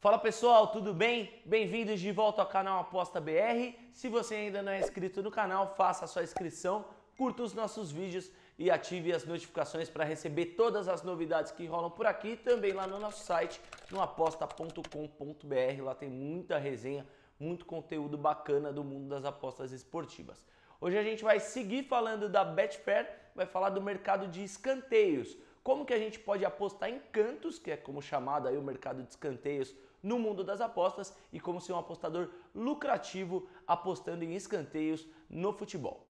Fala pessoal, tudo bem? Bem-vindos de volta ao canal Aposta BR. Se você ainda não é inscrito no canal, faça a sua inscrição, curta os nossos vídeos e ative as notificações para receber todas as novidades que rolam por aqui também lá no nosso site, no aposta.com.br. Lá tem muita resenha, muito conteúdo bacana do mundo das apostas esportivas. Hoje a gente vai seguir falando da Betfair, vai falar do mercado de escanteios. Como que a gente pode apostar em cantos, que é como chamado aí o mercado de escanteios no mundo das apostas e como ser um apostador lucrativo apostando em escanteios no futebol.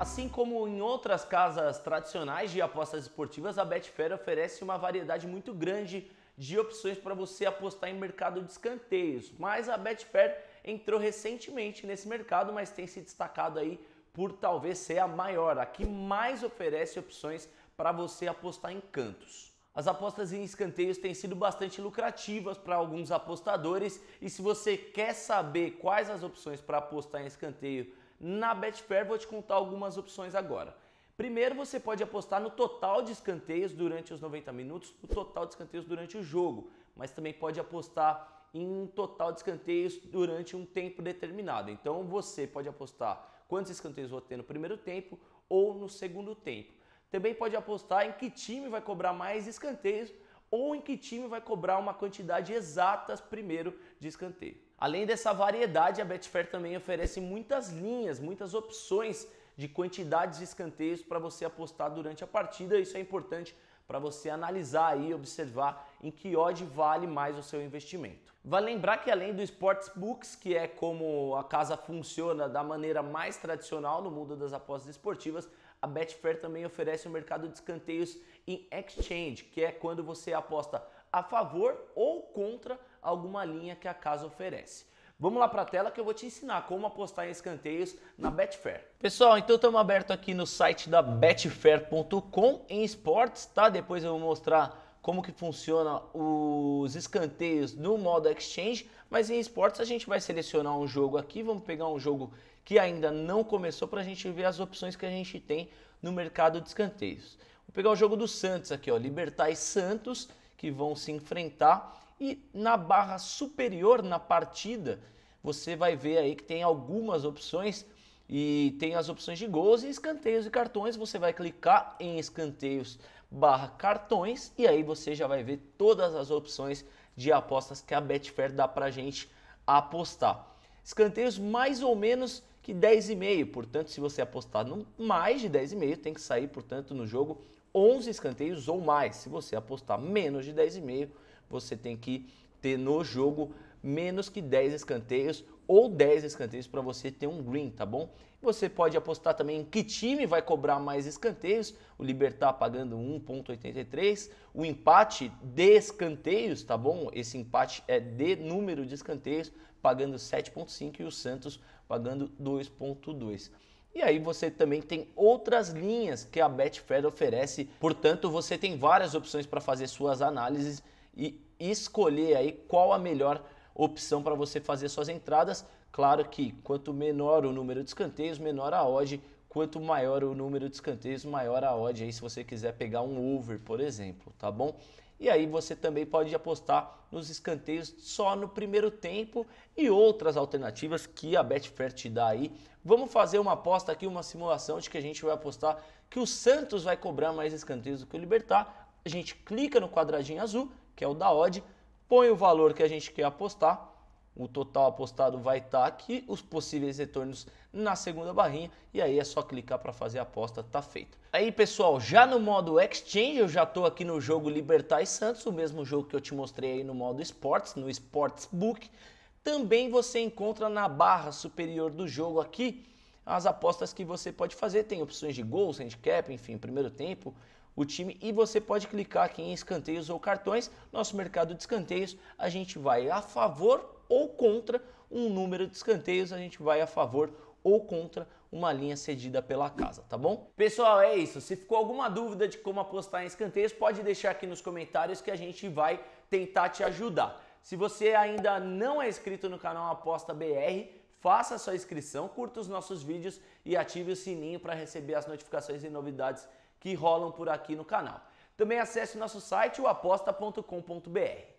Assim como em outras casas tradicionais de apostas esportivas, a Betfair oferece uma variedade muito grande de opções para você apostar em mercado de escanteios. Mas a Betfair entrou recentemente nesse mercado, mas tem se destacado aí por talvez ser a maior, a que mais oferece opções para você apostar em cantos. As apostas em escanteios têm sido bastante lucrativas para alguns apostadores e se você quer saber quais as opções para apostar em escanteio na Betfair, vou te contar algumas opções agora. Primeiro, você pode apostar no total de escanteios durante os 90 minutos, o total de escanteios durante o jogo, mas também pode apostar em um total de escanteios durante um tempo determinado. Então, você pode apostar quantos escanteios vou ter no primeiro tempo ou no segundo tempo. Também pode apostar em que time vai cobrar mais escanteios ou em que time vai cobrar uma quantidade exata primeiro de escanteio. Além dessa variedade, a Betfair também oferece muitas linhas, muitas opções de quantidades de escanteios para você apostar durante a partida. Isso é importante para você analisar e observar em que odd vale mais o seu investimento. Vale lembrar que além do Sportsbooks, que é como a casa funciona da maneira mais tradicional no mundo das apostas esportivas, a Betfair também oferece o um mercado de escanteios em exchange, que é quando você aposta a favor ou contra alguma linha que a casa oferece. Vamos lá para a tela que eu vou te ensinar como apostar em escanteios na Betfair. Pessoal, então estamos aberto aqui no site da betfair.com em esportes, tá? Depois eu vou mostrar como que funciona os escanteios no modo exchange, mas em esportes a gente vai selecionar um jogo aqui, vamos pegar um jogo que ainda não começou para a gente ver as opções que a gente tem no mercado de escanteios. Vou pegar o jogo do Santos aqui, ó, Libertar e Santos, que vão se enfrentar e na barra superior na partida, você vai ver aí que tem algumas opções e tem as opções de gols e escanteios e cartões. Você vai clicar em escanteios barra cartões e aí você já vai ver todas as opções de apostas que a Betfair dá para gente apostar. Escanteios mais ou menos que 10,5, portanto, se você apostar no mais de 10,5, tem que sair, portanto, no jogo 11 escanteios ou mais. Se você apostar menos de 10,5, você tem que ter no jogo menos que 10 escanteios ou 10 escanteios para você ter um green, tá bom? Você pode apostar também em que time vai cobrar mais escanteios, o Libertar pagando 1.83, o empate de escanteios, tá bom? Esse empate é de número de escanteios, pagando 7.5 e o Santos pagando 2.2. E aí você também tem outras linhas que a Betfair oferece, portanto você tem várias opções para fazer suas análises e escolher aí qual a melhor opção para você fazer suas entradas. Claro que quanto menor o número de escanteios, menor a odd. Quanto maior o número de escanteios, maior a odd aí se você quiser pegar um over, por exemplo, tá bom? E aí você também pode apostar nos escanteios só no primeiro tempo e outras alternativas que a Betfair te dá aí. Vamos fazer uma aposta aqui, uma simulação de que a gente vai apostar que o Santos vai cobrar mais escanteios do que o Libertar. A gente clica no quadradinho azul, que é o da odd, põe o valor que a gente quer apostar, o total apostado vai estar tá aqui, os possíveis retornos na segunda barrinha e aí é só clicar para fazer a aposta, tá feito. Aí pessoal, já no modo Exchange, eu já estou aqui no jogo Libertar e Santos, o mesmo jogo que eu te mostrei aí no modo Sports, no Sportsbook. Também você encontra na barra superior do jogo aqui as apostas que você pode fazer. Tem opções de gols, handicap, enfim, primeiro tempo, o time e você pode clicar aqui em escanteios ou cartões. Nosso mercado de escanteios, a gente vai a favor ou contra um número de escanteios, a gente vai a favor ou contra uma linha cedida pela casa, tá bom? Pessoal, é isso. Se ficou alguma dúvida de como apostar em escanteios, pode deixar aqui nos comentários que a gente vai tentar te ajudar. Se você ainda não é inscrito no canal Aposta BR, faça sua inscrição, curta os nossos vídeos e ative o sininho para receber as notificações e novidades que rolam por aqui no canal. Também acesse nosso site, o aposta.com.br.